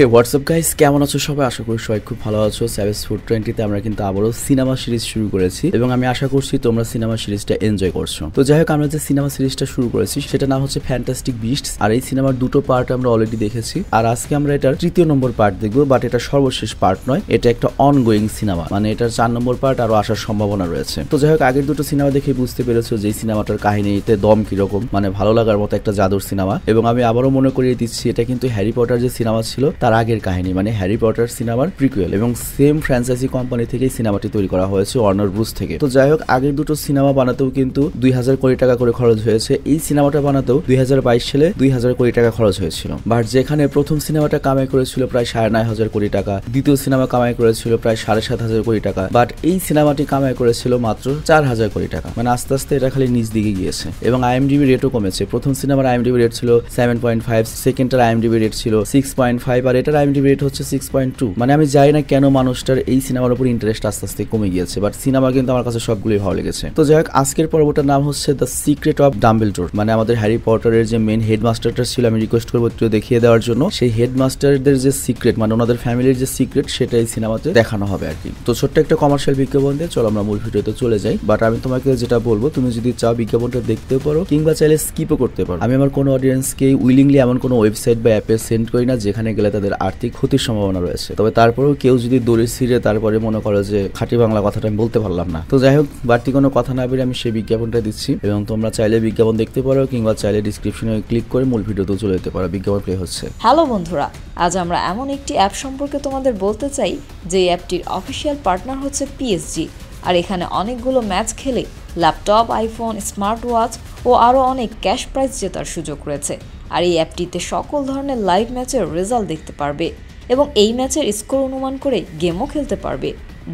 হে WhatsApp guys কেমন আছো সবাই আশা করি সবাই খুব ভালো আছো স্যাভেজ ফুড টোয়েন্টিতে আমরা কিন্তু আবারও সিনেমা সিরিজ শুরু করেছি এবং আমি আশা করছি তোমরা সিনেমা সিরিজটা এনজয় করছো তো যাই হোক আমরা যে সিনেমা সিরিজটা শুরু করেছি সেটা নাম হচ্ছে ফ্যান্টাস্টিক বিস্ট আর এই সিনেমার দুটো পার্ট আমরা অলরেডি দেখেছি আর আজকে আমরা এটার তৃতীয় নম্বর পার্ট দেখবো বাট এটা সর্বশেষ পার্ট নয় এটা একটা অনগোয়িং সিনেমা মানে এটার চার নম্বর পার্ট আরো আসার সম্ভাবনা রয়েছে তো যাই হোক আগের দুটো সিনেমা দেখে বুঝতে পেরেছো যে সিনেমাটার কাহিনীতে দম কিরকম মানে ভালো লাগার মতো একটা জাদুর সিনেমা এবং আমি আবারও মনে করিয়ে দিচ্ছি এটা কিন্তু হ্যারি পটার যে সিনেমা ছিল তার আগের কাহিনী মানে হ্যারি পটার সিনেমার প্রিকুয়েল এবং সেম ফ্র্যাঞ্চাইজি কোম্পানি থেকেই সিনেমাটি তৈরি করা হয়েছে অর্নার ব্রুস থেকে তো যাই হোক আগের দুটো সিনেমা বানাতেও কিন্তু দুই হাজার কোটি টাকা করে খরচ হয়েছে এই সিনেমাটা বানাতেও দুই হাজার বাইশ সালে দুই হাজার কোটি টাকা খরচ হয়েছিল বাট যেখানে প্রথম সিনেমাটা কামাই করেছিল প্রায় সাড়ে নয় হাজার কোটি টাকা দ্বিতীয় সিনেমা কামাই করেছিল প্রায় সাড়ে সাত হাজার কোটি টাকা বাট এই সিনেমাটি কামাই করেছিল মাত্র চার হাজার কোটি টাকা মানে আস্তে আস্তে এটা খালি নিজ দিকে গিয়েছে এবং আইএমডিবি রেটও কমেছে প্রথম সিনেমার আইএমডিবি রেট ছিল সেভেন পয়েন্ট ফাইভ সেকেন্ডটার আইএমডিবি রেট ছিল সিক্স পয়েন্ট ফাইভ আর এটার আইএমডি রেট হচ্ছে সিক্স পয়েন্ট টু মানে আমি জানি না কেন মানুষটার এই সিনেমার উপর ইন্টারেস্ট আস্তে আস্তে কমে গিয়েছে বাট সিনেমা কিন্তু আমার কাছে সবগুলোই ভালো লেগেছে তো যাই হোক আজকের পর্বটার নাম হচ্ছে দ্য সিক্রেট অফ ডাম্বেল মানে আমাদের হ্যারি পটারের যে মেন হেডমাস্টারটা ছিল আমি রিকোয়েস্ট করবো একটু দেখিয়ে দেওয়ার জন্য সেই হেডমাস্টারদের যে সিক্রেট মানে ওনাদের ফ্যামিলির যে সিক্রেট সেটা এই সিনেমাতে দেখানো হবে আর কি তো ছোট্ট একটা কমার্শিয়াল বিজ্ঞাপন দিয়ে চলো আমরা মূল ভিডিওতে চলে যাই বাট আমি তোমাকে যেটা বলবো তুমি যদি চাও বিজ্ঞাপনটা দেখতেও পারো কিংবা চাইলে স্কিপও করতে পারো আমি আমার কোনো অডিয়েন্সকে উইলিংলি এমন কোনো ওয়েবসাইট বা অ্যাপে সেন্ড করি না যেখানে গেলে তাদের তাদের আর্থিক ক্ষতির সম্ভাবনা রয়েছে তবে তারপরেও কেউ যদি দড়ি ছিঁড়ে তারপরে মনে করো যে খাঁটি বাংলা কথাটা আমি বলতে পারলাম না তো যাই হোক বাড়তি কোনো কথা না বেরিয়ে আমি সেই বিজ্ঞাপনটা দিচ্ছি এবং তোমরা চাইলে বিজ্ঞাপন দেখতে পারো কিংবা চাইলে ডিসক্রিপশনে ক্লিক করে মূল ভিডিওতে চলে যেতে পারো বিজ্ঞাপন প্লে হচ্ছে হ্যালো বন্ধুরা আজ আমরা এমন একটি অ্যাপ সম্পর্কে তোমাদের বলতে চাই যে অ্যাপটির অফিসিয়াল পার্টনার হচ্ছে পিএসজি আর এখানে অনেকগুলো ম্যাচ খেলে ল্যাপটপ আইফোন স্মার্ট ওয়াচ ও আরও অনেক ক্যাশ প্রাইজ জেতার সুযোগ রয়েছে আর এই অ্যাপটিতে সকল ধরনের লাইভ ম্যাচের রেজাল্ট দেখতে পারবে এবং এই ম্যাচের স্কোর অনুমান করে গেমও খেলতে পারবে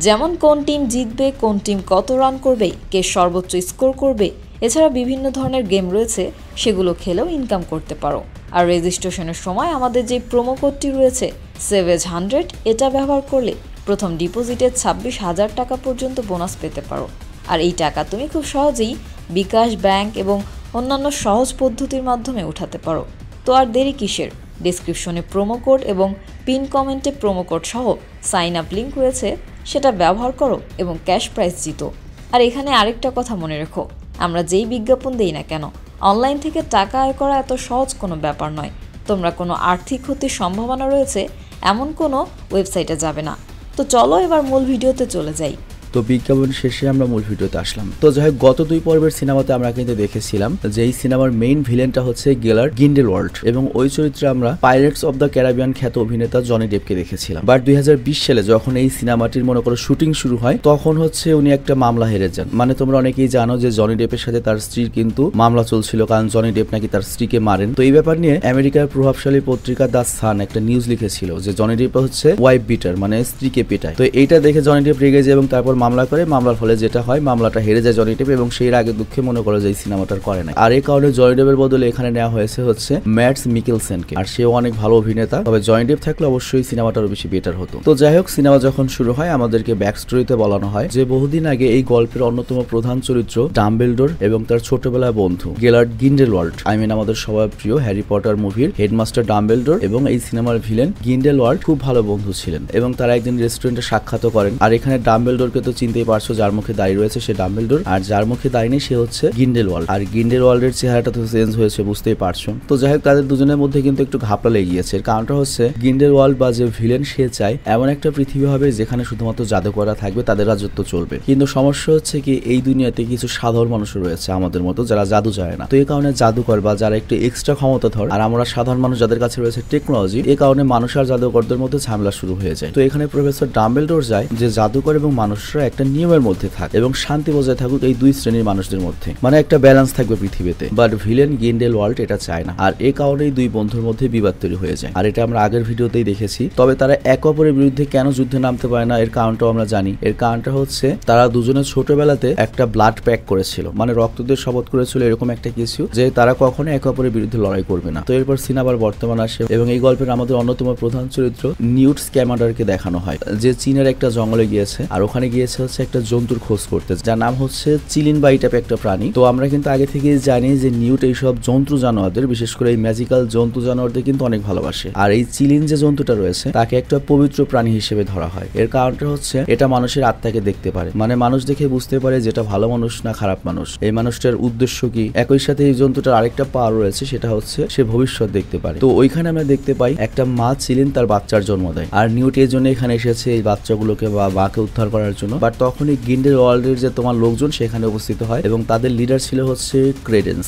যেমন কোন টিম জিতবে কোন টিম কত রান করবে কে সর্বোচ্চ স্কোর করবে এছাড়া বিভিন্ন ধরনের গেম রয়েছে সেগুলো খেলেও ইনকাম করতে পারো আর রেজিস্ট্রেশনের সময় আমাদের যে প্রোমো কোডটি রয়েছে সেভেজ হান্ড্রেড এটা ব্যবহার করলে প্রথম ডিপোজিটে ছাব্বিশ হাজার টাকা পর্যন্ত বোনাস পেতে পারো আর এই টাকা তুমি খুব সহজেই বিকাশ ব্যাংক এবং অন্যান্য সহজ পদ্ধতির মাধ্যমে উঠাতে পারো তো আর দেরি কিসের ডিসক্রিপশনে প্রোমো কোড এবং পিন কমেন্টে প্রোমো কোড সহ সাইন আপ লিঙ্ক রয়েছে সেটা ব্যবহার করো এবং ক্যাশ প্রাইস জিতো আর এখানে আরেকটা কথা মনে রেখো আমরা যেই বিজ্ঞাপন দেই না কেন অনলাইন থেকে টাকা আয় করা এত সহজ কোনো ব্যাপার নয় তোমরা কোনো আর্থিক ক্ষতির সম্ভাবনা রয়েছে এমন কোনো ওয়েবসাইটে যাবে না তো চলো এবার মূল ভিডিওতে চলে যাই তো বিজ্ঞাপন শেষে আমরা মূল ভিডিওতে আসলাম তো যাই হোক গত দুই পর্বের সিনেমাতে আমরা কিন্তু দেখেছিলাম যে এই সিনেমার মেইন ভিলেনটা হচ্ছে গেলার গিন্ডেল ওয়ার্ল্ড এবং ওই চরিত্রে আমরা পাইরেটস অব দ্য ক্যারাবিয়ান খ্যাত অভিনেতা জনি ডেপকে দেখেছিলাম বাট দুই সালে যখন এই সিনেমাটির মনে করো শুটিং শুরু হয় তখন হচ্ছে উনি একটা মামলা হেরে যান মানে তোমরা অনেকেই জানো যে জনি ডেপের সাথে তার স্ত্রীর কিন্তু মামলা চলছিল কারণ জনি ডেপ নাকি তার স্ত্রীকে মারেন তো এই ব্যাপার নিয়ে আমেরিকার প্রভাবশালী পত্রিকা দ্য সান একটা নিউজ লিখেছিল যে জনি ডেপ হচ্ছে ওয়াইফ বিটার মানে স্ত্রীকে পেটায় তো এইটা দেখে জনি ডেপ রেগে যায় এবং তারপর মামলা করে মামলার ফলে যেটা হয় মামলাটা হেরে যায় জনি এবং সেই আগে দুঃখে মনে করে যে এই সিনেমাটার করে না আর এই কারণে জনি বদলে এখানে নেওয়া হয়েছে হচ্ছে ম্যাটস মিকেলসেনকে আর সেও অনেক ভালো অভিনেতা তবে জনি থাকলে অবশ্যই সিনেমাটারও বেশি বেটার হতো তো যাই হোক সিনেমা যখন শুরু হয় আমাদেরকে ব্যাক স্টোরিতে বলানো হয় যে বহুদিন আগে এই গল্পের অন্যতম প্রধান চরিত্র ডাম্বেলডোর এবং তার ছোটবেলায় বন্ধু গেলার্ড ওয়ার্ল্ড আই মিন আমাদের সবার প্রিয় হ্যারি পটার মুভির হেডমাস্টার ডাম্বেলডোর এবং এই সিনেমার ভিলেন গিন্ডেল ওয়ার্ল্ড খুব ভালো বন্ধু ছিলেন এবং তারা একদিন রেস্টুরেন্টে সাক্ষাৎ করেন আর এখানে ডাম্বেলডোরকে তো তো চিনতেই পারছো যার মুখে দাঁড়িয়ে রয়েছে সে ডাম্বেলডোর আর যার মুখে দাঁড়িয়ে নেই সে হচ্ছে গিন্ডেল ওয়ার্ল্ড আর গিন্ডেল ওয়ার্ল্ডের চেহারাটা তো চেঞ্জ হয়েছে বুঝতেই পারছো তো যাই হোক তাদের দুজনের মধ্যে কিন্তু একটু ঘাপলা গেছে কারণটা হচ্ছে গিন্ডেল ওয়ার্ল্ড বা যে ভিলেন সে চায় এমন একটা পৃথিবী হবে যেখানে শুধুমাত্র জাদুকররা থাকবে তাদের রাজত্ব চলবে কিন্তু সমস্যা হচ্ছে কি এই দুনিয়াতে কিছু সাধারণ মানুষ রয়েছে আমাদের মতো যারা জাদু জানে না তো এই কারণে জাদুকর বা যারা একটু এক্সট্রা ক্ষমতা ধর আর আমরা সাধারণ মানুষ যাদের কাছে রয়েছে টেকনোলজি এ কারণে মানুষ আর জাদুকরদের মধ্যে ঝামেলা শুরু হয়ে যায় তো এখানে প্রফেসর ডাম্বেলডোর যায় যে জাদুকর এবং মানুষরা আমরা একটা নিয়মের মধ্যে থাক এবং শান্তি বজায় থাকুক এই দুই শ্রেণীর মানুষদের মধ্যে মানে একটা ব্যালেন্স থাকবে পৃথিবীতে বাট ভিলেন গেন্ডেল ওয়ার্ল্ড এটা চায় না আর এ কারণেই দুই বন্ধুর মধ্যে বিবাদ তৈরি হয়ে যায় আর এটা আমরা আগের ভিডিওতেই দেখেছি তবে তারা এক অপরের বিরুদ্ধে কেন যুদ্ধে নামতে পারে না এর কারণটাও আমরা জানি এর কারণটা হচ্ছে তারা দুজনে ছোটবেলাতে একটা ব্লাড প্যাক করেছিল মানে রক্ত দিয়ে শপথ করেছিল এরকম একটা কিছু যে তারা কখনো এক অপরের বিরুদ্ধে লড়াই করবে না তো এরপর আবার বর্তমান আসে এবং এই গল্পের আমাদের অন্যতম প্রধান চরিত্র নিউট স্ক্যামাডারকে দেখানো হয় যে চীনের একটা জঙ্গলে গিয়েছে আর ওখানে গিয়েছে পেয়েছে হচ্ছে একটা জন্তুর খোঁজ করতে যার নাম হচ্ছে চিলিন বা এই একটা প্রাণী তো আমরা কিন্তু আগে থেকে জানি যে নিউট এইসব জন্তু জানোয়ারদের বিশেষ করে এই ম্যাজিক্যাল জন্তু জানোয়ারদের কিন্তু অনেক ভালোবাসে আর এই চিলিন যে জন্তুটা রয়েছে তাকে একটা পবিত্র প্রাণী হিসেবে ধরা হয় এর কারণটা হচ্ছে এটা মানুষের আত্মাকে দেখতে পারে মানে মানুষ দেখে বুঝতে পারে যেটা ভালো মানুষ না খারাপ মানুষ এই মানুষটার উদ্দেশ্য কি একই সাথে এই জন্তুটার আরেকটা পাওয়ার রয়েছে সেটা হচ্ছে সে ভবিষ্যৎ দেখতে পারে তো ওইখানে আমরা দেখতে পাই একটা মা চিলিন তার বাচ্চার জন্ম দেয় আর নিউট এর জন্য এখানে এসেছে এই বাচ্চাগুলোকে বা বাকে উদ্ধার করার জন্য বাট তখনই গিন্ডের ওয়ার্ল্ডের যে তোমার লোকজন সেখানে উপস্থিত হয় এবং তাদের লিডার ছিল হচ্ছে ক্রেডেন্স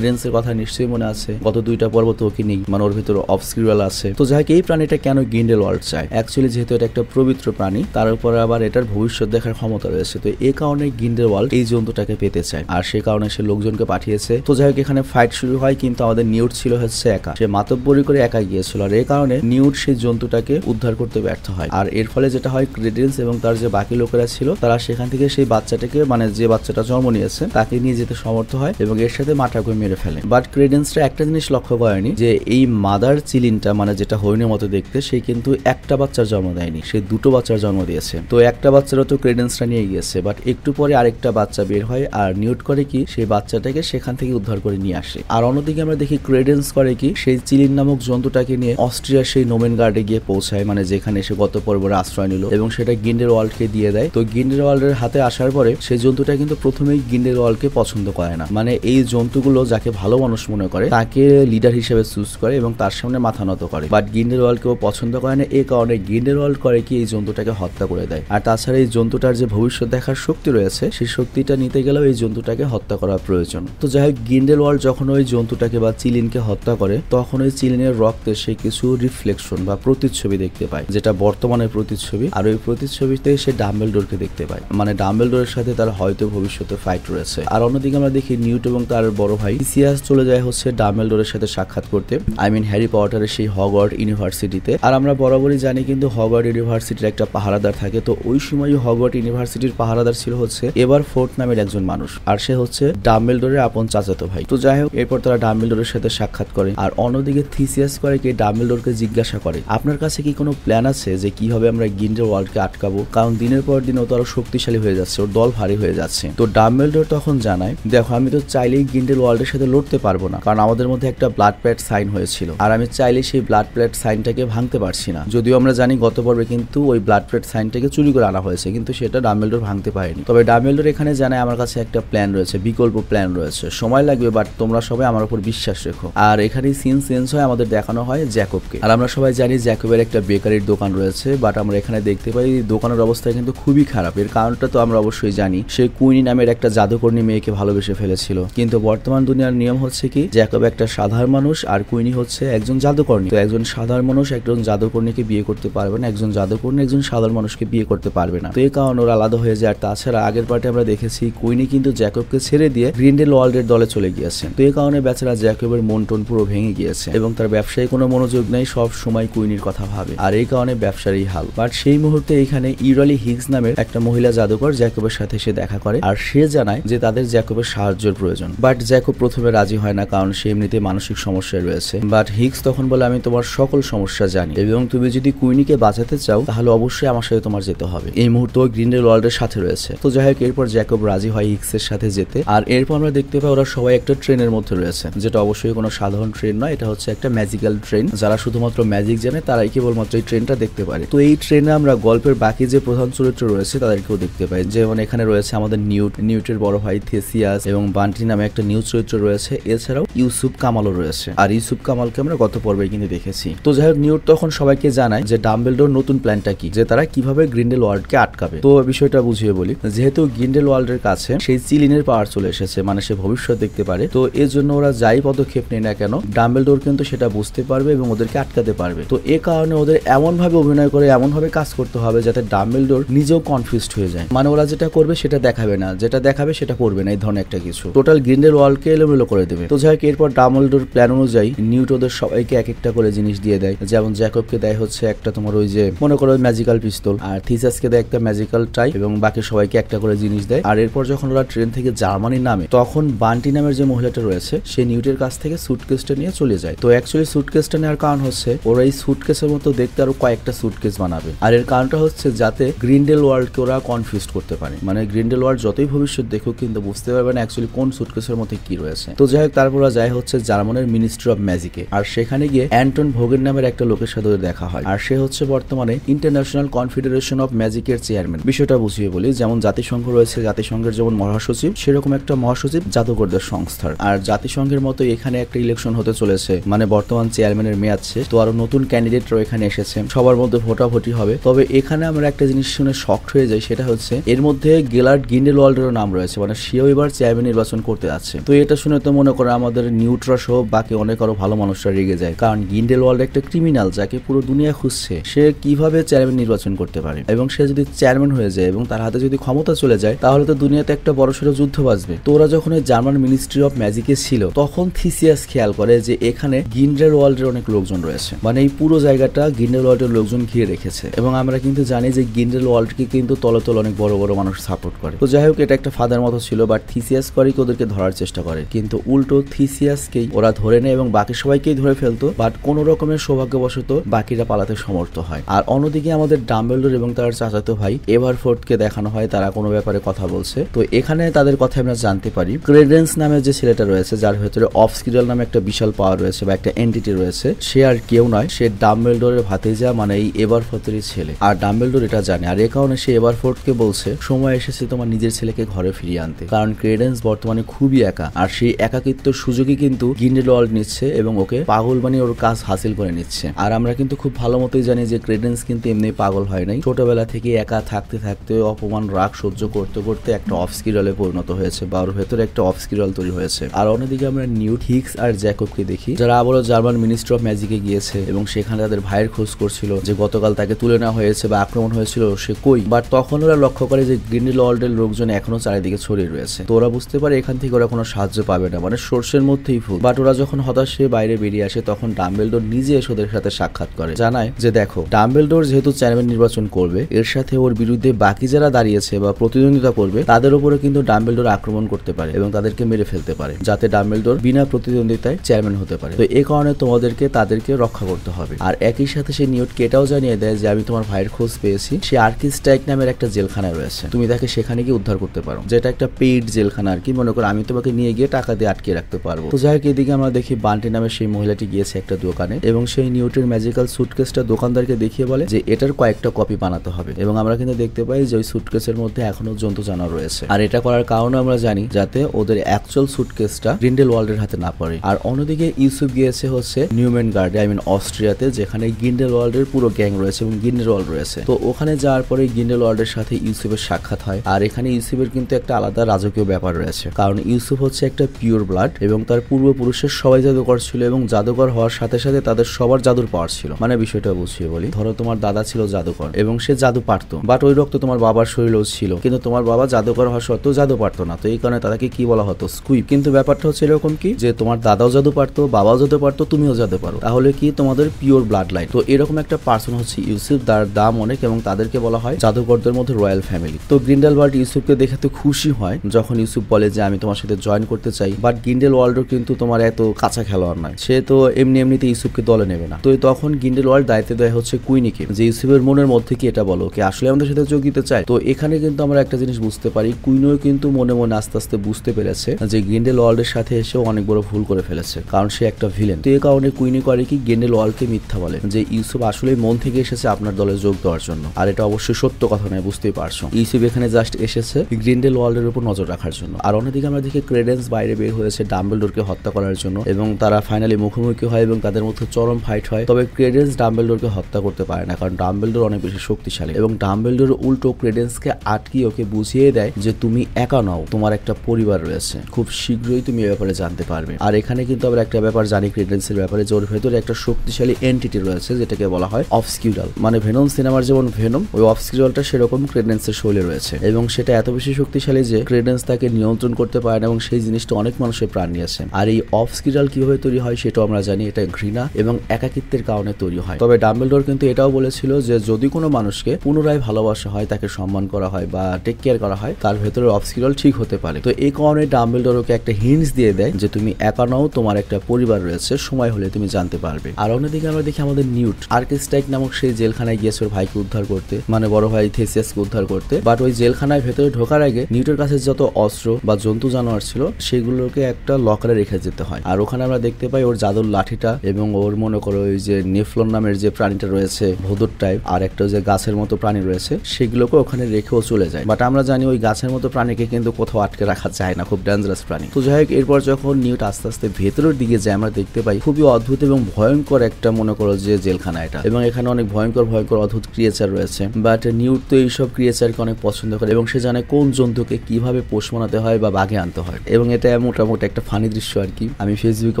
এর কথা নিশ্চয়ই মনে আছে গত দুইটা পর্ব তো ওকে নেই মানে ওর ভিতরে অবস্কিউরাল আছে তো যাই এই প্রাণীটা কেন গিন্ডেল ওয়ার্ল্ড চায় অ্যাকচুয়ালি যেহেতু এটা একটা পবিত্র প্রাণী তার উপরে আবার এটার ভবিষ্যৎ দেখার ক্ষমতা রয়েছে তো এই কারণে গিন্ডেল ওয়ার্ল্ড এই জন্তুটাকে পেতে চায় আর সে কারণে সে লোকজনকে পাঠিয়েছে তো যাই হোক এখানে ফাইট শুরু হয় কিন্তু আমাদের নিউট ছিল হচ্ছে একা সে মাতব্বরি করে একা গিয়েছিল আর এই কারণে নিউট সেই জন্তুটাকে উদ্ধার করতে ব্যর্থ হয় আর এর ফলে যেটা হয় ক্রেডেন্স এবং তার যে বাকি লোকেরা ছিল তারা সেখান থেকে সেই বাচ্চাটাকে মানে যে বাচ্চাটা জন্ম নিয়েছে তাকে নিয়ে যেতে সমর্থ হয় এবং এর সাথে মাটা মাটাকে মেরে ফেলে বাট ক্রেডেন্সটা একটা জিনিস লক্ষ্য করেনি যে এই মাদার চিলিনটা মানে যেটা হরিণের মতো দেখতে সে কিন্তু একটা বাচ্চার জন্ম দেয়নি সে দুটো বাচ্চার জন্ম দিয়েছে তো একটা বাচ্চারও তো ক্রেডেন্সটা নিয়ে গিয়েছে বাট একটু পরে আরেকটা বাচ্চা বের হয় আর নিউট করে কি সেই বাচ্চাটাকে সেখান থেকে উদ্ধার করে নিয়ে আসে আর অন্যদিকে আমরা দেখি ক্রেডেন্স করে কি সেই চিলিন নামক জন্তুটাকে নিয়ে অস্ট্রিয়ার সেই নোমেন গার্ডে গিয়ে পৌঁছায় মানে যেখানে সে গত পর্বরে আশ্রয় নিল এবং সেটা গিন্ডের ওয়ার্ল্ডকে দিয়ে দেয় তো গিন্ডেরওয়ালের হাতে আসার পরে সেই জন্তুটা কিন্তু প্রথমেই গিন্ডেরওয়ালকে পছন্দ করে না মানে এই জন্তুগুলো যাকে ভালো মানুষ মনে করে তাকে লিডার হিসেবে চুজ করে এবং তার সামনে মাথা নত করে বাট গিন্ডেরওয়ালকেও পছন্দ করে না এই কারণে গিন্ডেরওয়াল করে কি এই জন্তুটাকে হত্যা করে দেয় আর তাছাড়া এই জন্তুটার যে ভবিষ্যৎ দেখার শক্তি রয়েছে সেই শক্তিটা নিতে গেলেও এই জন্তুটাকে হত্যা করা প্রয়োজন তো যাই হোক গিন্ডেরওয়াল যখন ওই জন্তুটাকে বা চিলিনকে হত্যা করে তখন ওই চিলিনের রক্তে সে কিছু রিফ্লেকশন বা প্রতিচ্ছবি দেখতে পায় যেটা বর্তমানের প্রতিচ্ছবি আর ওই প্রতিচ্ছবিতে সে ডাম্বেল ডোরকে দেখতে দেখতে পাই মানে ডাম্বেলডোরের সাথে তার হয়তো ভবিষ্যতে ফাইট রয়েছে আর অন্যদিকে আমরা দেখি নিউট এবং তার বড় ভাই ইসিয়াস চলে যায় হচ্ছে ডাম্বেলডোরের সাথে সাক্ষাৎ করতে আই মিন হ্যারি পটারের সেই হগওয়ার্ড ইউনিভার্সিটিতে আর আমরা বরাবরই জানি কিন্তু হগওয়ার্ড ইউনিভার্সিটির একটা পাহারাদার থাকে তো ওই সময় হগওয়ার্ড ইউনিভার্সিটির পাহারাদার ছিল হচ্ছে এবার ফোর্ট নামের একজন মানুষ আর সে হচ্ছে ডাম্বেলডোরের আপন চাচাতো ভাই তো যাই হোক এরপর তারা ডাম্বেলডোরের সাথে সাক্ষাৎ করে আর অন্যদিকে থিসিয়াস করে কি ডাম্বেলডোরকে জিজ্ঞাসা করে আপনার কাছে কি কোনো প্ল্যান আছে যে কিভাবে আমরা গিন্ডার ওয়ার্ল্ডকে আটকাবো কারণ দিনের পর দিন ও তো আরো শক্তিশালী হয়ে যাচ্ছে ওর দল ভারী হয়ে যাচ্ছে তো ডাম্বেলডোর তখন জানায় দেখো আমি তো চাইলেই গিন্ডেল ওয়ার্ল্ডের সাথে লড়তে পারবো না কারণ আমাদের মধ্যে একটা ব্লাড প্ল্যাট সাইন হয়েছিল আর আমি চাইলে সেই ব্লাড প্লেট সাইনটাকে ভাঙতে পারছি না যদিও আমরা জানি গত পর্বে কিন্তু ওই ব্লাড প্ল্যাট সাইনটাকে চুরি করে আনা হয়েছে কিন্তু সেটা ডাম্বেলডোর ভাঙতে পারেনি তবে ডাম্বেলডোর এখানে জানায় আমার কাছে একটা প্ল্যান রয়েছে বিকল্প প্ল্যান রয়েছে সময় লাগবে বাট তোমরা সবাই আমার উপর বিশ্বাস রেখো আর এখানে সিন সেন্স হয় আমাদের দেখানো হয় জ্যাকবকে আর আমরা সবাই জানি জ্যাকবের একটা বেকারির দোকান রয়েছে বাট আমরা এখানে দেখতে পাই দোকানের অবস্থা কিন্তু খুবই খারাপ খারাপ এর কারণটা তো আমরা অবশ্যই জানি সে কুইনি নামের একটা জাদুকর্ণী মেয়েকে ভালোবেসে ফেলেছিল কিন্তু বর্তমান দুনিয়ার নিয়ম হচ্ছে কি জ্যাকব একটা সাধারণ মানুষ আর কুইনি হচ্ছে একজন জাদুকর্ণী তো একজন সাধারণ মানুষ একজন জাদুকর্ণীকে বিয়ে করতে পারবে না একজন জাদুকর্ণী একজন সাধারণ মানুষকে বিয়ে করতে পারবে না তো এই কারণ ওরা আলাদা হয়ে যায় আর তাছাড়া আগের পার্টি আমরা দেখেছি কুইনি কিন্তু জ্যাকবকে ছেড়ে দিয়ে গ্রিন্ডেল ওয়ার্ল্ডের দলে চলে গিয়েছেন তো এই কারণে বেচারা জ্যাকবের মন টন পুরো ভেঙে গিয়েছে এবং তার ব্যবসায় কোনো মনোযোগ নেই সব সময় কুইনির কথা ভাবে আর এই কারণে ব্যবসার এই হাল বাট সেই মুহূর্তে এখানে ইউরালি হিগস নামের একটা মহিলা জাদুকর জ্যাকবের সাথে সে দেখা করে আর সে জানায় যে তাদের জ্যাকবের সাহায্যের প্রয়োজন বাট জ্যাকব প্রথমে রাজি হয় না কারণ সে এমনিতে মানসিক সমস্যায় রয়েছে বাট হিক্স তখন বলে আমি তোমার সকল সমস্যা জানি এবং তুমি যদি কুইনিকে বাঁচাতে চাও তাহলে অবশ্যই আমার সাথে তোমার যেতে হবে এই মুহূর্তে গ্রিন্ডেল ওয়ার্ল্ডের সাথে রয়েছে তো যাই হোক এরপর জ্যাকব রাজি হয় হিক্স এর সাথে যেতে আর এরপর আমরা দেখতে পাই ওরা সবাই একটা ট্রেনের মধ্যে রয়েছে যেটা অবশ্যই কোনো সাধারণ ট্রেন নয় এটা হচ্ছে একটা ম্যাজিক্যাল ট্রেন যারা শুধুমাত্র ম্যাজিক জানে তারাই কেবলমাত্র এই ট্রেনটা দেখতে পারে তো এই ট্রেনে আমরা গল্পের বাকি যে প্রধান চরিত্র রয়েছে তাদের তাদেরকেও দেখতে পাই যেমন এখানে রয়েছে আমাদের নিউট নিউটের বড় ভাই থেসিয়াস এবং বান্টি নামে একটা নিউজ চরিত্র রয়েছে এছাড়াও ইউসুফ কামালও রয়েছে আর ইউসুফ কামালকে আমরা গত পর্বে কিন্তু দেখেছি তো যাই হোক নিউট তখন সবাইকে জানায় যে ডাম্বেলডোর নতুন প্ল্যানটা কি যে তারা কিভাবে গ্রিন্ডেল ওয়ার্ল্ডকে আটকাবে তো বিষয়টা বুঝিয়ে বলি যেহেতু গ্রিন্ডেল ওয়ার্ল্ডের কাছে সেই চিলিনের পাওয়ার চলে এসেছে মানে সে ভবিষ্যৎ দেখতে পারে তো এর জন্য ওরা যাই পদক্ষেপ নেয় না কেন ডাম্বেলডোর কিন্তু সেটা বুঝতে পারবে এবং ওদেরকে আটকাতে পারবে তো এ কারণে ওদের এমনভাবে অভিনয় করে এমনভাবে কাজ করতে হবে যাতে ডাম্বেলডোর নিজেও কনফিউজ লিস্ট হয়ে যায় মানে ওরা যেটা করবে সেটা দেখাবে না যেটা দেখাবে সেটা করবে না এই ধরনের একটা কিছু টোটাল গ্রিন্ডের ওয়ার্ল্ডকে এলোমেলো করে দেবে তো যাই হোক এরপর ডামলডোর প্ল্যান অনুযায়ী নিউটোদের সবাইকে এক একটা করে জিনিস দিয়ে দেয় যেমন জ্যাকবকে দেয় হচ্ছে একটা তোমার ওই যে মনে করো ম্যাজিক্যাল পিস্তল আর থিসাসকে দেয় একটা ম্যাজিক্যাল টাই এবং বাকি সবাইকে একটা করে জিনিস দেয় আর এরপর যখন ওরা ট্রেন থেকে জার্মানি নামে তখন বান্টি নামের যে মহিলাটা রয়েছে সে নিউটের কাছ থেকে সুটকেসটা নিয়ে চলে যায় তো অ্যাকচুয়ালি সুটকেসটা নেওয়ার কারণ হচ্ছে ওরা এই সুটকেসের মতো দেখতে আরো কয়েকটা সুটকেস বানাবে আর এর কারণটা হচ্ছে যাতে গ্রিন্ডেল ওয়ার্ল্ডকে চোরা কনফিউজ করতে পারে মানে গ্রিন্ডেল ওয়ার্ড যতই ভবিষ্যৎ দেখুক কিন্তু বুঝতে পারবে না অ্যাকচুয়ালি কোন সুটকেসের মধ্যে কি রয়েছে তো যাই হোক তারপর যাই হচ্ছে জার্মানের মিনিস্ট্রি অফ ম্যাজিকে আর সেখানে গিয়ে অ্যান্টন ভোগের নামের একটা লোকের সাথে দেখা হয় আর সে হচ্ছে বর্তমানে ইন্টারন্যাশনাল কনফেডারেশন অফ ম্যাজিকের চেয়ারম্যান বিষয়টা বুঝিয়ে বলি যেমন জাতিসংঘ রয়েছে জাতিসংঘের যেমন মহাসচিব সেরকম একটা মহাসচিব জাদুকরদের সংস্থার আর জাতিসংঘের মতো এখানে একটা ইলেকশন হতে চলেছে মানে বর্তমান চেয়ারম্যানের মেয়াদ শেষ তো আরো নতুন ক্যান্ডিডেটরা এখানে এসেছে সবার মধ্যে ভোটাভুটি হবে তবে এখানে আমরা একটা জিনিস শুনে শখ হয়ে যায় সেটা হচ্ছে এর মধ্যে গেলার্ড গিন্ডেল ওয়ার্ল্ডের নাম রয়েছে মানে সেও এবার চেয়ারম্যান নির্বাচন করতে যাচ্ছে তো এটা শুনে তো মনে করে আমাদের নিউট্রা সহ বাকি অনেক আরো ভালো মানুষরা রেগে যায় কারণ গিন্ডেল ওয়ার্ল্ড একটা ক্রিমিনাল যাকে পুরো দুনিয়া খুঁজছে সে কিভাবে চেয়ারম্যান নির্বাচন করতে পারে এবং সে যদি চেয়ারম্যান হয়ে যায় এবং তার হাতে যদি ক্ষমতা চলে যায় তাহলে তো দুনিয়াতে একটা বড় সড়ো যুদ্ধ বাজবে তো ওরা যখন জার্মান মিনিস্ট্রি অফ ম্যাজিকে ছিল তখন থিসিয়াস খেয়াল করে যে এখানে গিন্ডেল ওয়ার্ল্ডের অনেক লোকজন রয়েছে মানে এই পুরো জায়গাটা গিন্ডেল ওয়ার্ল্ডের লোকজন ঘিরে রেখেছে এবং আমরা কিন্তু জানি যে গিন্ডেল ওয়ার্ল্ডকে কিন্তু তলে তলে অনেক বড় বড় মানুষ সাপোর্ট করে তো যাই হোক এটা একটা ফাদার মতো ছিল বাট থিসিয়াস করেই ওদেরকে ধরার চেষ্টা করে কিন্তু উল্টো থিসিয়াসকেই ওরা ধরে নেয় এবং বাকি সবাইকেই ধরে ফেলতো বাট কোন রকমের সৌভাগ্যবশত বাকিরা পালাতে সমর্থ হয় আর অন্যদিকে আমাদের ডাম্বেলডোর এবং তার চাচাতো ভাই এভারফোর্ডকে দেখানো হয় তারা কোনো ব্যাপারে কথা বলছে তো এখানে তাদের কথা আমরা জানতে পারি ক্রেডেন্স নামে যে ছেলেটা রয়েছে যার ভেতরে অফ অফস্কিডাল নামে একটা বিশাল পাওয়ার রয়েছে বা একটা এন্টিটি রয়েছে সে আর কেউ নয় সে ডাম্বেলডোরের ভাতেজা মানে এই এভারফোর্ডেরই ছেলে আর ডাম্বেলডোর এটা জানে আর এ কারণে সে এবার রাদারফোর্ডকে বলছে সময় এসেছে তোমার নিজের ছেলেকে ঘরে ফিরিয়ে আনতে কারণ ক্রেডেন্স বর্তমানে খুবই একা আর সেই একাকিত্ব সুযোগই কিন্তু গিন্ডেলওয়াল্ড নিচ্ছে এবং ওকে পাগল বানিয়ে ওর কাজ হাসিল করে নিচ্ছে আর আমরা কিন্তু খুব ভালো মতোই জানি যে ক্রেডেন্স কিন্তু এমনি পাগল হয় নাই ছোটবেলা থেকে একা থাকতে থাকতে অপমান রাগ সহ্য করতে করতে একটা অফস্কিরলে পরিণত হয়েছে বা ওর ভেতরে একটা অফস্কিরল তৈরি হয়েছে আর অন্যদিকে আমরা নিউ হিক্স আর জ্যাকবকে দেখি যারা আবারও জার্মান মিনিস্ট্রি অফ ম্যাজিকে গিয়েছে এবং সেখানে তাদের ভাইয়ের খোঁজ করছিল যে গতকাল তাকে তুলে নেওয়া হয়েছে বা আক্রমণ হয়েছিল সে কই বা তখন ওরা লক্ষ্য করে যে গ্রিন্ডেল ওয়ার্ল্ডের লোকজন এখনো চারিদিকে ছড়িয়ে রয়েছে তো ওরা বুঝতে পারে এখান থেকে ওরা কোনো সাহায্য পাবে না মানে সোর্সের মধ্যেই ভুল বাট ওরা যখন হতাশ হয়ে বাইরে বেরিয়ে আসে তখন ডাম্বেলডোর নিজে এসে ওদের সাথে সাক্ষাৎ করে জানায় যে দেখো ডাম্বেলডোর যেহেতু চেয়ারম্যান নির্বাচন করবে এর সাথে ওর বিরুদ্ধে বাকি যারা দাঁড়িয়েছে বা প্রতিদ্বন্দ্বিতা করবে তাদের উপরে কিন্তু ডাম্বেলডোর আক্রমণ করতে পারে এবং তাদেরকে মেরে ফেলতে পারে যাতে ডাম্বেলডোর বিনা প্রতিদ্বন্দ্বিতায় চেয়ারম্যান হতে পারে তো এ কারণে তোমাদেরকে তাদেরকে রক্ষা করতে হবে আর একই সাথে সে নিয়োগকে এটাও জানিয়ে দেয় যে আমি তোমার ভাইয়ের খোঁজ পেয়েছি সে আর্কিস্টাইক নামের একটা জেলখানা রয়েছে তুমি তাকে সেখানে গিয়ে উদ্ধার করতে পারো যেটা একটা পেইড জেলখানা আর কি মনে করো আমি তোমাকে নিয়ে গিয়ে টাকা দিয়ে আটকে রাখতে পারবো তো যাই হোক এদিকে আমরা দেখি বান্টি নামে সেই মহিলাটি গিয়েছে একটা দোকানে এবং সেই নিউটের ম্যাজিক্যাল সুটকেসটা দোকানদারকে দেখিয়ে বলে যে এটার কয়েকটা কপি বানাতে হবে এবং আমরা কিন্তু দেখতে পাই যে ওই সুটকেসের মধ্যে এখনো জন্তু জানা রয়েছে আর এটা করার কারণে আমরা জানি যাতে ওদের অ্যাকচুয়াল সুটকেসটা গ্রিন্ডেল ওয়ার্ল্ডের হাতে না পড়ে আর অন্যদিকে ইউসুফ গিয়েছে হচ্ছে নিউম্যান গার্ডে আই মিন অস্ট্রিয়াতে যেখানে গিন্ডেল ওয়ার্ল্ডের পুরো গ্যাং রয়েছে এবং গিন্ডেল ওয়ার্ল্ড রয়েছে তো ওখানে যাওয়ার পরে গিন্ডেল ওয়ার্ল্ড আমাদের সাথে ইউসুফের সাক্ষাৎ হয় আর এখানে ইউসুফের কিন্তু একটা আলাদা রাজকীয় ব্যাপার রয়েছে কারণ ইউসুফ হচ্ছে একটা পিওর ব্লাড এবং তার পূর্বপুরুষের সবাই জাদুকর ছিল এবং জাদুকর হওয়ার সাথে সাথে তাদের সবার জাদুর পাওয়ার ছিল মানে বিষয়টা বুঝিয়ে বলি ধরো তোমার দাদা ছিল জাদুকর এবং সে জাদু পারতো বাট ওই রক্ত তোমার বাবার শরীরেও ছিল কিন্তু তোমার বাবা জাদুকর হওয়া সত্ত্বেও জাদু পারতো না তো এই কারণে তাদেরকে কি বলা হতো স্কুইপ কিন্তু ব্যাপারটা হচ্ছে এরকম কি যে তোমার দাদাও জাদু পারতো বাবাও জাদু পারতো তুমিও জাদু পারো তাহলে কি তোমাদের পিওর ব্লাড লাইন তো এরকম একটা পার্সন হচ্ছে ইউসুফ তার দাম অনেক এবং তাদেরকে বলা হয় জাদুকরদের তাদের মধ্যে রয়্যাল ফ্যামিলি তো গ্রিন্ডেল ওয়ার্ল্ড ইউসুফকে দেখে তো খুশি হয় যখন ইউসুফ বলে যে আমি তোমার সাথে জয়েন করতে চাই বাট গ্রিন্ডেল ওয়ার্ল্ডও কিন্তু তোমার এত কাঁচা খেলোয়াড় নয় সে তো এমনি এমনিতে ইউসুফকে দলে নেবে না তো তখন গ্রিন্ডেল ওয়ার্ল্ড দায়িত্ব দেওয়া হচ্ছে কুইনিকে যে ইউসুফের মনের মধ্যে কি এটা বলো কি আসলে আমাদের সাথে যোগ দিতে চায় তো এখানে কিন্তু আমরা একটা জিনিস বুঝতে পারি কুইনও কিন্তু মনে মনে আস্তে আস্তে বুঝতে পেরেছে যে গ্রিন্ডেল ওয়ার্ল্ডের সাথে এসে অনেক বড় ভুল করে ফেলেছে কারণ সে একটা ভিলেন তো এ কারণে কুইনি করে কি গ্রিন্ডেল ওয়ার্ল্ডকে মিথ্যা বলে যে ইউসুফ আসলে মন থেকে এসেছে আপনার দলে যোগ দেওয়ার জন্য আর এটা অবশ্যই সত্য কথা নয় হ্যাঁ, বুঝতেই পারছো ইসিবি এখানে জাস্ট এসেছে গ্রিন্ডেল ওয়ার্ল্ডের উপর নজর রাখার জন্য আর অন্যদিকে আমরা দেখি ক্রেডেন্স বাইরে বের হয়েছে ডাম্বেলডোরকে হত্যা করার জন্য এবং তারা ফাইনালি মুখোমুখি হয় এবং তাদের মধ্যে চরম ফাইট হয় তবে ক্রেডেন্স ডাম্বেলডোরকে হত্যা করতে পারে না কারণ ডাম্বেলডোর অনেক বেশি শক্তিশালী এবং ডাম্বেলডোর উল্টো ক্রেডেন্সকে আটকিয়ে ওকে বুঝিয়ে দেয় যে তুমি একা নও তোমার একটা পরিবার রয়েছে খুব শীঘ্রই তুমি এ ব্যাপারে জানতে পারবে আর এখানে কিন্তু আমরা একটা ব্যাপার জানি ক্রেডেন্সের ব্যাপারে যে ওর ভেতরে একটা শক্তিশালী এন্টিটি রয়েছে যেটাকে বলা হয় অফস্কিউডাল মানে ভেনম সিনেমার যেমন ভেনম ওই অফস্কিউডালটা সেরকম এরকম ক্রেডেন্সের শৈলী রয়েছে এবং সেটা এত বেশি শক্তিশালী যে ক্রেডেন্স তাকে নিয়ন্ত্রণ করতে পারে না এবং সেই জিনিসটা অনেক মানুষের প্রাণ নিয়েছে আর এই অফ স্কিরাল কিভাবে তৈরি হয় সেটাও আমরা জানি এটা ঘৃণা এবং একাকিত্বের কারণে তৈরি হয় তবে ডাম্বেলডোর কিন্তু এটাও বলেছিল যে যদি কোনো মানুষকে পুনরায় ভালোবাসা হয় তাকে সম্মান করা হয় বা টেক কেয়ার করা হয় তার ভেতরে স্কিরাল ঠিক হতে পারে তো এই কারণে ডাম্বেলডোরকে একটা হিন্স দিয়ে দেয় যে তুমি একা নাও তোমার একটা পরিবার রয়েছে সময় হলে তুমি জানতে পারবে আর অন্যদিকে আমরা দেখি আমাদের নিউট আর্কেস্টাইক নামক সেই জেলখানায় গিয়েছে ভাইকে উদ্ধার করতে মানে বড় ভাই থেস টিসিএসকে উদ্ধার করতে বাট ওই জেলখানায় ভেতরে ঢোকার আগে নিউটের কাছে যত অস্ত্র বা জন্তু জানোয়ার ছিল সেগুলোকে একটা লকারে রেখে যেতে হয় আর ওখানে আমরা দেখতে পাই ওর জাদুর লাঠিটা এবং ওর মনে করো ওই যে নেফলন নামের যে প্রাণীটা রয়েছে ভদুর টাইপ আর একটা যে গাছের মতো প্রাণী রয়েছে সেগুলোকে ওখানে রেখেও চলে যায় বাট আমরা জানি ওই গাছের মতো প্রাণীকে কিন্তু কোথাও আটকে রাখা যায় না খুব ডেঞ্জারাস প্রাণী তো যাই হোক এরপর যখন নিউট আস্তে আস্তে ভেতরের দিকে যায় আমরা দেখতে পাই খুবই অদ্ভুত এবং ভয়ঙ্কর একটা মনে করো যে জেলখানা এটা এবং এখানে অনেক ভয়ঙ্কর ভয়ঙ্কর অদ্ভুত ক্রিয়েচার রয়েছে বাট নিউট তো এইসব ক্রিয়েচারকে অনেক পছন্দ করে এবং সে জানে কোন জন্তুকে কিভাবে পোষ মানাতে হয় বা বাঘে আনতে হয় এবং এটা মোটামুটি একটা ফানি দৃশ্য আর কি আমি ফেসবুকে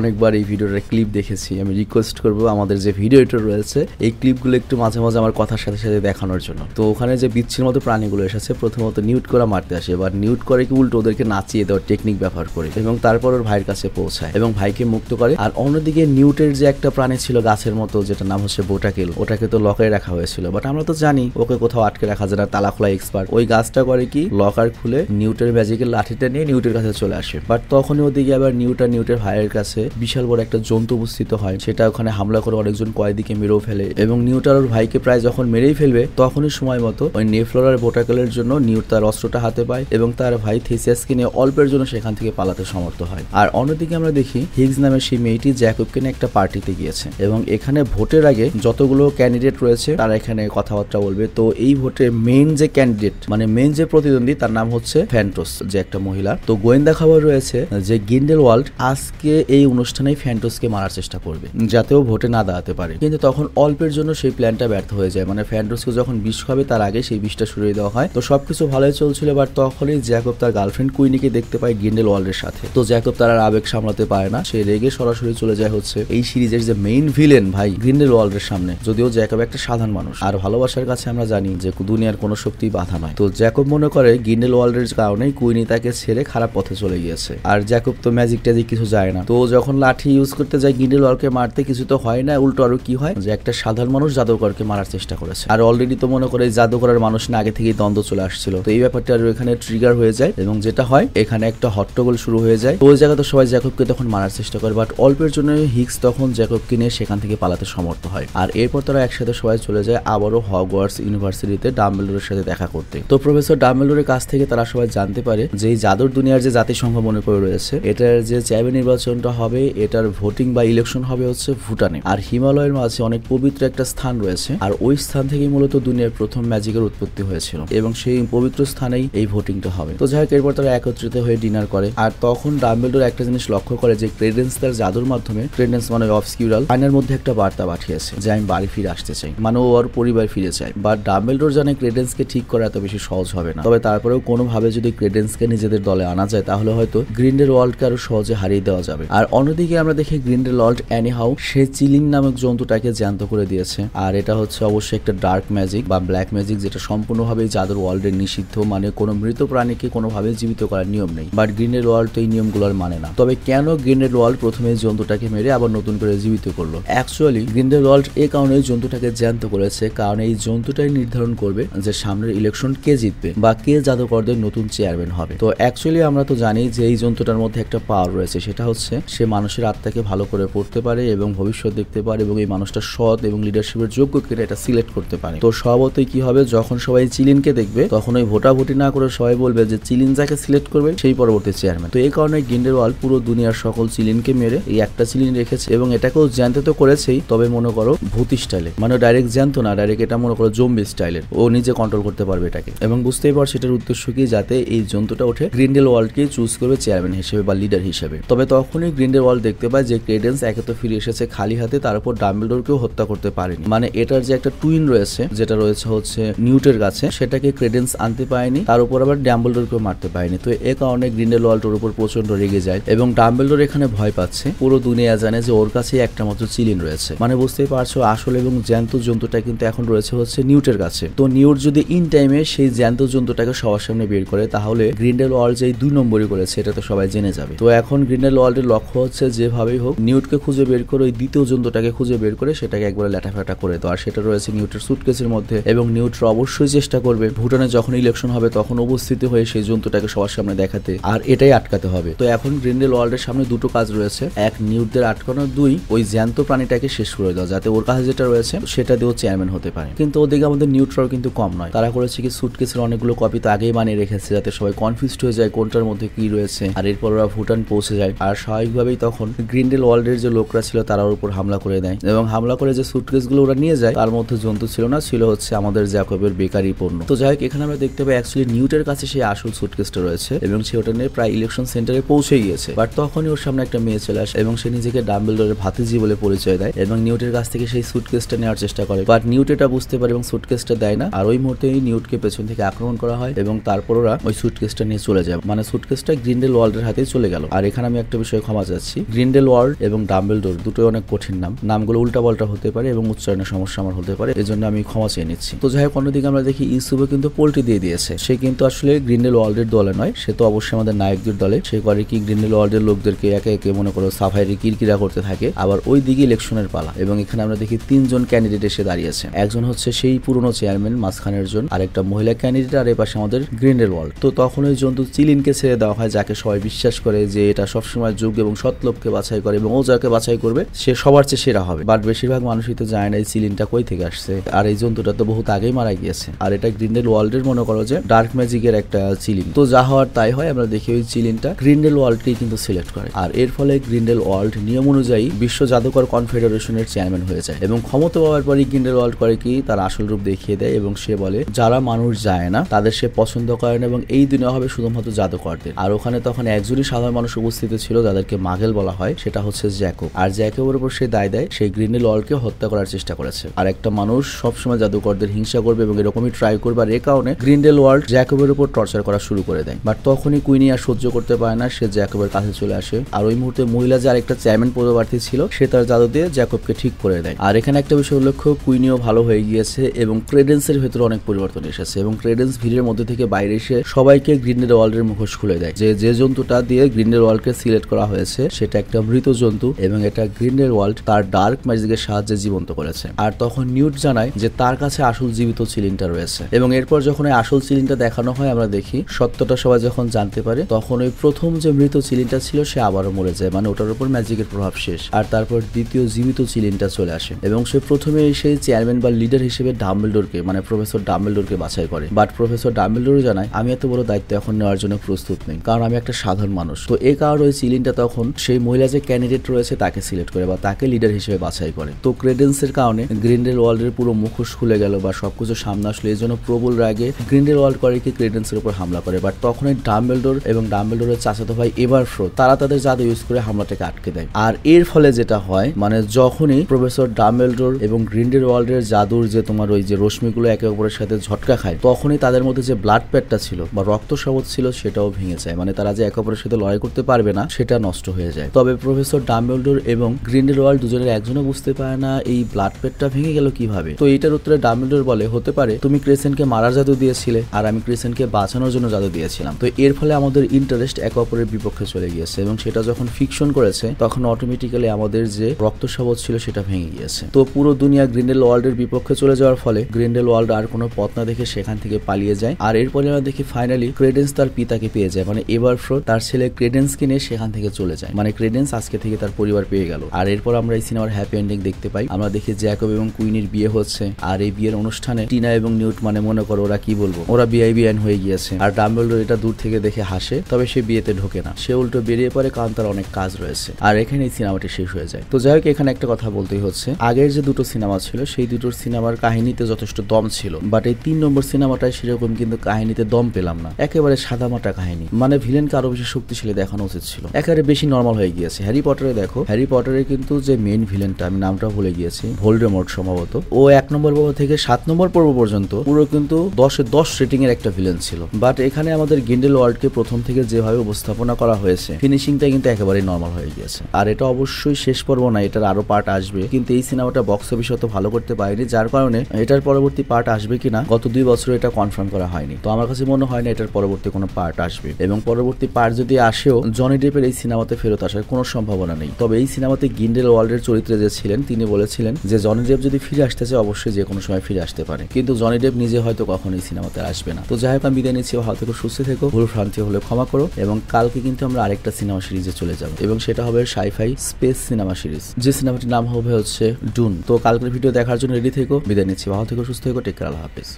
অনেকবার এই ভিডিওটার ক্লিপ দেখেছি আমি রিকোয়েস্ট করব আমাদের যে এটা রয়েছে এই ক্লিপগুলো একটু মাঝে মাঝে আমার কথার সাথে সাথে দেখানোর জন্য তো ওখানে যে বিচ্ছির মতো প্রাণীগুলো এসেছে প্রথমত নিউট করা মারতে আসে এবার নিউট করে কি উল্টো ওদেরকে নাচিয়ে দেওয়ার টেকনিক ব্যবহার করে এবং তারপর ওর ভাইয়ের কাছে পৌঁছায় এবং ভাইকে মুক্ত করে আর অন্যদিকে নিউটের যে একটা প্রাণী ছিল গাছের মতো যেটা নাম হচ্ছে বোটাকেল ওটাকে তো লকে রাখা হয়েছিল বাট আমরা তো জানি ওকে কোথাও আটকে রাখা খাজানা তালা খোলা এক্সপার্ট ওই গাছটা করে কি লকার খুলে নিউটের ম্যাজিকের লাঠিটা নিয়ে নিউটের কাছে চলে আসে বাট তখনই ওদিকে আবার নিউটা নিউটের ভাইয়ের কাছে বিশাল বড় একটা জন্তু উপস্থিত হয় সেটা ওখানে হামলা করে অনেকজন কয়েদিকে মেরেও ফেলে এবং নিউটার ওর ভাইকে প্রায় যখন মেরেই ফেলবে তখনই সময় মতো ওই নেফ্লোরার বোটাকেলের জন্য নিউট তার অস্ত্রটা হাতে পায় এবং তার ভাই থেসিয়াসকে নিয়ে অল্পের জন্য সেখান থেকে পালাতে সমর্থ হয় আর অন্যদিকে আমরা দেখি হিগস নামের সেই মেয়েটি জ্যাকবকে নিয়ে একটা পার্টিতে গিয়েছে এবং এখানে ভোটের আগে যতগুলো ক্যান্ডিডেট রয়েছে তারা এখানে কথাবার্তা বলবে তো এই ভোটে মেইন যে ক্যান্ডিডেট মানে মেইন যে প্রতিদ্বন্দ্বী তার নাম হচ্ছে ফ্যান্টোস যে একটা মহিলা তো গোয়েন্দা খবর রয়েছে যে গিন্ডেল ওয়ার্ল্ড আজকে এই অনুষ্ঠানে ফ্যান্টোসকে মারার চেষ্টা করবে যাতেও ভোটে না দাঁড়াতে পারে কিন্তু তখন অল্পের জন্য সেই প্ল্যানটা ব্যর্থ হয়ে যায় মানে ফ্যান্টোসকে যখন বিষ খাবে তার আগে সেই বিষটা সরিয়ে দেওয়া হয় তো সবকিছু ভালোই চলছিল বাট তখনই জ্যাকব তার গার্লফ্রেন্ড কুইনিকে দেখতে পায় গিন্ডেল ওয়ার্ল্ডের সাথে তো জ্যাকব তার আর আবেগ সামলাতে পারে না সে রেগে সরাসরি চলে যায় হচ্ছে এই সিরিজের যে মেইন ভিলেন ভাই গিন্ডেল ওয়ার্ল্ডের সামনে যদিও জ্যাকব একটা সাধারণ মানুষ আর ভালোবাসার কাছে আমরা জানি যে দুনিয়া নেওয়ার কোনো শক্তি বাধা নয় তো জ্যাকব মনে করে গিন্ডেল ওয়ার্ল্ডের কারণেই কুইনি তাকে ছেড়ে খারাপ পথে চলে গিয়েছে আর জ্যাকব তো ম্যাজিক ট্যাজিক কিছু যায় না তো যখন লাঠি ইউজ করতে যায় গিন্ডেল ওয়ার্ল্ডকে মারতে কিছু তো হয় না উল্টো আরো কি হয় যে একটা সাধারণ মানুষ জাদুকরকে মারার চেষ্টা করেছে আর অলরেডি তো মনে করে জাদুকরের মানুষ না আগে থেকেই দ্বন্দ্ব চলে আসছিল তো এই ব্যাপারটা আরো এখানে ট্রিগার হয়ে যায় এবং যেটা হয় এখানে একটা হট্টগোল শুরু হয়ে যায় তো ওই তো সবাই জ্যাকবকে তখন মারার চেষ্টা করে বাট অল্পের জন্য হিক্স তখন জ্যাকবকে নিয়ে সেখান থেকে পালাতে সমর্থ হয় আর এরপর তারা একসাথে সবাই চলে যায় আবারও হগওয়ার্স ইউনিভার্সিটিতে ডাম ডাম্বেলডোরের সাথে দেখা করতে তো প্রফেসর ডাম্বেলডোরের কাছ থেকে তারা সবাই জানতে পারে যে এই জাদুর দুনিয়ার যে জাতিসংঘ মনে করে রয়েছে এটার যে চেয়ারম্যান নির্বাচনটা হবে এটার ভোটিং বা ইলেকশন হবে হচ্ছে ভুটানে আর হিমালয়ের মাঝে অনেক পবিত্র একটা স্থান রয়েছে আর ওই স্থান থেকেই মূলত দুনিয়ার প্রথম ম্যাজিকের উৎপত্তি হয়েছিল এবং সেই পবিত্র স্থানেই এই ভোটিংটা হবে তো যাই হোক এরপর তারা একত্রিত হয়ে ডিনার করে আর তখন ডাম্বেলডোর একটা জিনিস লক্ষ্য করে যে ক্রেডেন্স তার জাদুর মাধ্যমে ক্রেডেন্স মানে অবসকিউরাল আইনের মধ্যে একটা বার্তা পাঠিয়েছে যে আমি বাড়ি ফিরে আসতে চাই মানে ও ওর পরিবার ফিরে চায় বা ডাম্বেলডোর জানে ক্রেডেন্সকে ঠিক করা এত বেশি সহজ হবে না তবে তারপরেও কোনোভাবে যদি ক্রেডেন্সকে নিজেদের দলে আনা যায় তাহলে হয়তো গ্রিন্ডের ওয়ার্ল্ডকে আরো সহজে হারিয়ে দেওয়া যাবে আর অন্যদিকে আমরা দেখি গ্রিন্ডের ওয়ার্ল্ড অ্যানি হাউ সে চিলিং নামক জন্তুটাকে জ্যান্ত করে দিয়েছে আর এটা হচ্ছে অবশ্যই একটা ডার্ক ম্যাজিক বা ব্ল্যাক ম্যাজিক যেটা সম্পূর্ণভাবে জাদুর ওয়ার্ল্ডে নিষিদ্ধ মানে কোনো মৃত প্রাণীকে কোনোভাবে জীবিত করার নিয়ম নেই বাট গ্রিনের ওয়ার্ল্ড তো এই নিয়মগুলোর মানে না তবে কেন গ্রিনের ওয়ার্ল্ড প্রথমে জন্তুটাকে মেরে আবার নতুন করে জীবিত করলো অ্যাকচুয়ালি গ্রিনের ওয়ার্ল্ড এ কারণে জন্তুটাকে জ্যান্ত করেছে কারণ এই জন্তুটাই নির্ধারণ করবে যে সামনের ইলেকশন কে জিতবে বা কে জাদুকরদের নতুন চেয়ারম্যান হবে তো অ্যাকচুয়ালি আমরা তো জানি যে এই জন্তুটার মধ্যে একটা পাওয়ার রয়েছে সেটা হচ্ছে সে মানুষের আত্মাকে ভালো করে পড়তে পারে এবং ভবিষ্যৎ দেখতে পারে এবং এই মানুষটা সৎ এবং লিডারশিপের যোগ্য কিনা এটা সিলেক্ট করতে পারে তো স্বভাবতই কি হবে যখন সবাই চিলিনকে দেখবে তখন ওই ভোটাভুটি না করে সবাই বলবে যে চিলিন যাকে সিলেক্ট করবে সেই পরবর্তী চেয়ারম্যান তো এই কারণে গিন্ডেরওয়াল পুরো দুনিয়ার সকল চিলিনকে মেরে এই একটা চিলিন রেখেছে এবং এটাকেও জ্যান্ত তো করেছেই তবে মনে করো ভূতি স্টাইলে মানে ডাইরেক্ট জ্যান্ত না ডাইরেক্ট এটা মনে করো জম্বি স্টাইলের ও নিজে কন্ট্রোল করতে পারবে এটাকে এবং বুঝতেই পারছো এটার উদ্দেশ্য কি যাতে এই জন্তুটা ওঠে গ্রিন্ডেল ওয়ার্ল্ডকে চুজ করবে চেয়ারম্যান হিসেবে বা লিডার হিসেবে তবে তখনই গ্রিন্ডেল ওয়ার্ল্ড দেখতে পায় যে ক্রেডেন্স একে তো ফিরে এসেছে খালি হাতে তার উপর ডাম্বেলডোরকেও হত্যা করতে পারেনি মানে এটার যে একটা টুইন রয়েছে যেটা রয়েছে হচ্ছে নিউটের কাছে সেটাকে ক্রেডেন্স আনতে পারেনি তার উপর আবার ডাম্বেলডোরকেও মারতে পারেনি তো এ কারণে গ্রিন্ডেল ওর উপর প্রচন্ড রেগে যায় এবং ডাম্বেলডোর এখানে ভয় পাচ্ছে পুরো দুনিয়া জানে যে ওর কাছে একটা মাত্র চিলিন রয়েছে মানে বুঝতেই পারছো আসল এবং জ্যান্ত জন্তুটা কিন্তু এখন রয়েছে হচ্ছে নিউটের কাছে তো নিউ মিউর যদি ইন টাইমে সেই জ্যান্ত জন্তুটাকে সবার সামনে বের করে তাহলে গ্রিন্ডেল ওয়ার্ল্ড যে দুই নম্বরই করেছে এটা তো সবাই জেনে যাবে তো এখন গ্রিন্ডেল ওয়ার্ল্ডের লক্ষ্য হচ্ছে যেভাবেই হোক নিউটকে খুঁজে বের করে ওই দ্বিতীয় জন্তুটাকে খুঁজে বের করে সেটাকে একবার ল্যাটাফ্যাটা করে দেওয়া আর সেটা রয়েছে নিউটের সুটকেসের মধ্যে এবং নিউটরা অবশ্যই চেষ্টা করবে ভুটানে যখন ইলেকশন হবে তখন উপস্থিত হয়ে সেই জন্তুটাকে সবার সামনে দেখাতে আর এটাই আটকাতে হবে তো এখন গ্রিন্ডেল ওয়ার্ল্ডের সামনে দুটো কাজ রয়েছে এক নিউটদের আটকানো দুই ওই জ্যান্ত প্রাণীটাকে শেষ করে দেওয়া যাতে ওর কাছে যেটা রয়েছে সেটা দিয়েও চেয়ারম্যান হতে পারে কিন্তু ওদিকে আমাদের নিউট্রাল কিন্তু কম নয় তারা করেছে কি সুটকেসের অনেকগুলো কপি তো আগেই বানিয়ে রেখেছে যাতে সবাই কনফিউজড হয়ে যায় কোনটার মধ্যে কি রয়েছে আর এরপর ওরা ভুটান পৌঁছে যায় আর স্বাভাবিকভাবেই তখন গ্রিন্ডেল ওয়ার্ল্ডের যে লোকরা ছিল তারা ওর উপর হামলা করে দেয় এবং হামলা করে যে সুটকেসগুলো ওরা নিয়ে যায় তার মধ্যে জন্তু ছিল না ছিল হচ্ছে আমাদের জ্যাকবের বেকারি পণ্য তো যাই হোক এখানে আমরা দেখতে পাই অ্যাকচুয়ালি নিউটের কাছে সেই আসল সুটকেসটা রয়েছে এবং সে ওটা নিয়ে প্রায় ইলেকশন সেন্টারে পৌঁছে গিয়েছে বাট তখনই ওর সামনে একটা মেয়ে চলে আসে এবং সে নিজেকে ডাম্বেলডরের ভাতিজি বলে পরিচয় দেয় এবং নিউটের কাছ থেকে সেই সুটকেসটা নেওয়ার চেষ্টা করে বাট নিউট এটা বুঝতে পারে এবং সুটকেসটা দেয় না আর আর ওই এই নিউটকে পেছন থেকে আক্রমণ করা হয় এবং তারপর ওরা ওই সুটকেসটা নিয়ে চলে যায় মানে সুটকেসটা গ্রিন্ডেল ওয়ার্ল্ডের হাতে চলে গেল আর এখানে আমি একটা বিষয়ে ক্ষমা চাচ্ছি গ্রিন্ডেল ওয়ার্ল্ড এবং ডাম্বেল ডোর দুটোই অনেক কঠিন নাম নামগুলো উল্টা পাল্টা হতে পারে এবং উচ্চারণের সমস্যা আমার হতে পারে এজন্য আমি ক্ষমা চেয়ে নিচ্ছি তো যাই হোক অন্যদিকে আমরা দেখি ইউসুফও কিন্তু পোল্টি দিয়ে দিয়েছে সে কিন্তু আসলে গ্রিন্ডেল ওয়ার্ল্ডের দলে নয় সে তো অবশ্যই আমাদের নায়কদের দলে সে করে কি গ্রিন্ডেল ওয়ার্ল্ডের লোকদেরকে একে একে মনে করো সাফাইরে কিরকিরা করতে থাকে আবার ওই দিকে ইলেকশনের পালা এবং এখানে আমরা দেখি তিনজন ক্যান্ডিডেট এসে দাঁড়িয়েছে একজন হচ্ছে সেই পুরনো চেয়ারম্যান মাঝখানের জোন আর একটা মহিলা ক্যান্ডিডেট আর এপাশে আমাদের গ্রিন্ডেল ওয়াল তো তখন ওই জন্তু চিলিনকে ছেড়ে দেওয়া হয় যাকে সবাই বিশ্বাস করে যে এটা সবসময় যোগ্য এবং সৎলোককে বাছাই করে এবং ও যাকে বাছাই করবে সে সবার চেয়ে সেরা হবে বাট বেশিরভাগ মানুষই তো জানে না এই চিলিনটা কই থেকে আসছে আর এই জন্তুটা তো বহুত আগেই মারা গিয়েছে আর এটা গ্রিন্ডেল এর মনে করো যে ডার্ক ম্যাজিকের একটা চিলিন তো যা হওয়ার তাই হয় আমরা দেখি ওই চিলিনটা গ্রিন্ডেল ওয়ার্ল্ডকেই কিন্তু সিলেক্ট করে আর এর ফলে গ্রিন্ডেল ওয়ার্ল্ড নিয়ম অনুযায়ী বিশ্ব জাদুকর কনফেডারেশনের চেয়ারম্যান হয়ে যায় এবং ক্ষমতা পাওয়ার পরই গ্রিন্ডেল ওয়ার্ল্ড করে কি তার আসল রূপ দেখিয়ে দেয় এবং সে বলে যারা মানুষ যায় না তাদের সে পছন্দ করেন এবং এই দিনে হবে শুধুমাত্র জাদুকরদের আর ওখানে তখন একজনই সাধারণ মানুষ উপস্থিত ছিল যাদেরকে মাগেল বলা হয় সেটা হচ্ছে জ্যাকব আর জ্যাকবের উপর সে দায় দেয় সেই গ্রিনি কে হত্যা করার চেষ্টা করেছে আর একটা মানুষ সবসময় জাদুকরদের হিংসা করবে এবং এরকমই ট্রাই করবে আর এ কারণে গ্রিন্ডেল ওয়ার্ল্ড জ্যাকবের উপর টর্চার করা শুরু করে দেয় বাট তখনই কুইনি আর সহ্য করতে পারে না সে জ্যাকবের কাছে চলে আসে আর ওই মুহূর্তে মহিলা যে আরেকটা চেয়ারম্যান পদপ্রার্থী ছিল সে তার জাদু দিয়ে জ্যাকবকে ঠিক করে দেয় আর এখানে একটা বিষয় উল্লেখ্য কুইনিও ভালো হয়ে গিয়েছে এবং ক্রেডেন্সের ভেতর ভিতরে অনেক পরিবর্তন এসেছে এবং ক্রেডেন্স ভিড়ের মধ্যে থেকে বাইরে এসে সবাইকে গ্রিনের ওয়ার্ল্ডের মুখোশ খুলে দেয় যে যে জন্তুটা দিয়ে গ্রিনের ওয়ার্ল্ডকে সিলেক্ট করা হয়েছে সেটা একটা মৃত জন্তু এবং এটা গ্রিনের ওয়ার্ল্ড তার ডার্ক ম্যাজিকের সাহায্যে জীবন্ত করেছে আর তখন নিউট জানায় যে তার কাছে আসল জীবিত চিলিনটা রয়েছে এবং এরপর যখন ওই আসল চিলিনটা দেখানো হয় আমরা দেখি সত্যটা সবাই যখন জানতে পারে তখন ওই প্রথম যে মৃত সিলিন্ডার ছিল সে আবারও মরে যায় মানে ওটার উপর ম্যাজিকের প্রভাব শেষ আর তারপর দ্বিতীয় জীবিত চিলিনটা চলে আসে এবং সে প্রথমে সেই চেয়ারম্যান বা লিডার হিসেবে ডাম্বলডোরকে মানে প্রফেসর ডাম্বেলডোরকে বাছাই করে বাট প্রফেসর ডাম্বেলডোর জানায় আমি এত বড় দায়িত্ব এখন নেওয়ার জন্য প্রস্তুত নেই কারণ আমি একটা সাধারণ মানুষ তো এ কারণে ওই সিলিনটা তখন সেই মহিলা যে ক্যান্ডিডেট রয়েছে তাকে সিলেক্ট করে বা তাকে লিডার হিসেবে বাছাই করে তো ক্রেডেন্সের কারণে গ্রিন্ডেল ওয়ার্ল্ডের পুরো মুখোশ খুলে গেল বা সবকিছু সামনে আসলো এই জন্য প্রবল রাগে গ্রিন্ডেল ওয়ার্ল্ড করে কি ক্রেডেন্সের উপর হামলা করে বাট তখনই ডাম্বেলডোর এবং ডাম্বেলডোরের চাচাতো ভাই এবার ফ্রো তারা তাদের জাদু ইউজ করে হামলাটাকে আটকে দেয় আর এর ফলে যেটা হয় মানে যখনই প্রফেসর ডাম্বেলডোর এবং গ্রিন্ডেল ওয়ার্ল্ডের জাদুর যে তোমার ওই যে রশ্মিগুলো এক একে অপরের সাথে ঝটকা খায় তখনই তাদের মধ্যে যে ব্লাড প্যাডটা ছিল বা রক্ত শবত ছিল সেটাও ভেঙে যায় মানে তারা যে একে অপরের সাথে লড়াই করতে পারবে না সেটা নষ্ট হয়ে যায় তবে প্রফেসর ডাম্বেলডোর এবং গ্রিন্ডেল ওয়ার্ল্ড দুজনের একজনও বুঝতে পারে না এই ব্লাড প্যাডটা ভেঙে গেল কিভাবে তো এটার উত্তরে ডামেলডোর বলে হতে পারে তুমি কে মারার জাদু দিয়েছিলে আর আমি ক্রেসেনকে বাঁচানোর জন্য জাদু দিয়েছিলাম তো এর ফলে আমাদের ইন্টারেস্ট একে অপরের বিপক্ষে চলে গিয়েছে এবং সেটা যখন ফিকশন করেছে তখন অটোমেটিক্যালি আমাদের যে রক্ত রক্তশবত ছিল সেটা ভেঙে গিয়েছে তো পুরো দুনিয়া গ্রিন্ডেল ওয়ার্ল্ডের বিপক্ষে চলে যাওয়ার ফলে গ্রিন্ডেল ওয়ার্ল্ড আর কোনো পথ না দেখে সেখান থেকে পালিয়ে যায় আর এরপরে আমরা দেখি ফাইনালি ক্রেডেন্স তার পিতাকে পেয়ে যায় মানে এবার ফ্রো তার ছেলে ক্রেডেন্সকে নিয়ে সেখান থেকে চলে যায় মানে ক্রেডেন্স আজকে থেকে তার পরিবার পেয়ে গেল আর এরপর আমরা এই সিনেমার হ্যাপি এন্ডিং দেখতে পাই আমরা দেখি জ্যাকব এবং কুইনের বিয়ে হচ্ছে আর এই বিয়ের অনুষ্ঠানে টিনা এবং নিউট মানে মনে করো ওরা কি বলবো ওরা বিআইবিএন হয়ে গিয়েছে আর ডাম্বেলডোর এটা দূর থেকে দেখে হাসে তবে সে বিয়েতে ঢোকে না সে উল্টো বেরিয়ে পড়ে কারণ তার অনেক কাজ রয়েছে আর এখানে এই সিনেমাটি শেষ হয়ে যায় তো যাই হোক এখানে একটা কথা বলতেই হচ্ছে আগের যে দুটো সিনেমা ছিল সেই দুটোর সিনেমার কাহিনীতে যথেষ্ট দম ছিল ছিল বাট এই তিন নম্বর সিনেমাটায় সেরকম কিন্তু কাহিনীতে দম পেলাম না একেবারে সাদা মাটা কাহিনী মানে ভিলেনকে আরো বেশি শক্তিশালী দেখানো উচিত ছিল একেবারে বেশি নর্মাল হয়ে গিয়েছে হ্যারি পটারে দেখো হ্যারি পটারে কিন্তু যে মেন ভিলেনটা আমি নামটা ভুলে গিয়েছি ভোল্ডেমর্ট সম্ভবত ও এক নম্বর পর্ব থেকে সাত নম্বর পর্ব পর্যন্ত পুরো কিন্তু দশে দশ রেটিং এর একটা ভিলেন ছিল বাট এখানে আমাদের গিন্ডেল ওয়ার্ল্ড কে প্রথম থেকে যেভাবে উপস্থাপনা করা হয়েছে ফিনিশিংটা কিন্তু একেবারে নর্মাল হয়ে গিয়েছে আর এটা অবশ্যই শেষ পর্ব না এটার আরো পার্ট আসবে কিন্তু এই সিনেমাটা বক্স অফিস অত ভালো করতে পারেনি যার কারণে এটার পরবর্তী পার্ট আসবে কিনা গত দুই বছরে এটা কনফার্ম করা হয়নি তো আমার কাছে মনে হয় না এটার পরবর্তী কোনো পার্ট আসবে এবং পরবর্তী পার্ট যদি আসেও জনি ডেপের এই সিনেমাতে ফেরত আসার কোনো সম্ভাবনা নেই তবে এই সিনেমাতে গিন্ডেল ওয়ার্ল্ডের চরিত্রে যে ছিলেন তিনি বলেছিলেন যে জনি ডেপ যদি ফিরে আসতে চায় অবশ্যই যে কোনো সময় ফিরে আসতে পারে কিন্তু জনি ডেপ নিজে হয়তো কখনো এই সিনেমাতে আসবে না তো যাই হোক আমি বিদায় নিচ্ছি হয়তো খুব সুস্থ থেকো ভুল ভ্রান্তি হলে ক্ষমা করো এবং কালকে কিন্তু আমরা আরেকটা সিনেমা সিরিজে চলে যাব এবং সেটা হবে সাইফাই স্পেস সিনেমা সিরিজ যে সিনেমাটির নাম হবে হচ্ছে ডুন তো কালকের ভিডিও দেখার জন্য রেডি থেকো বিদায় নিচ্ছি ভালো থেকো সুস্থ থেকো টেক lápis.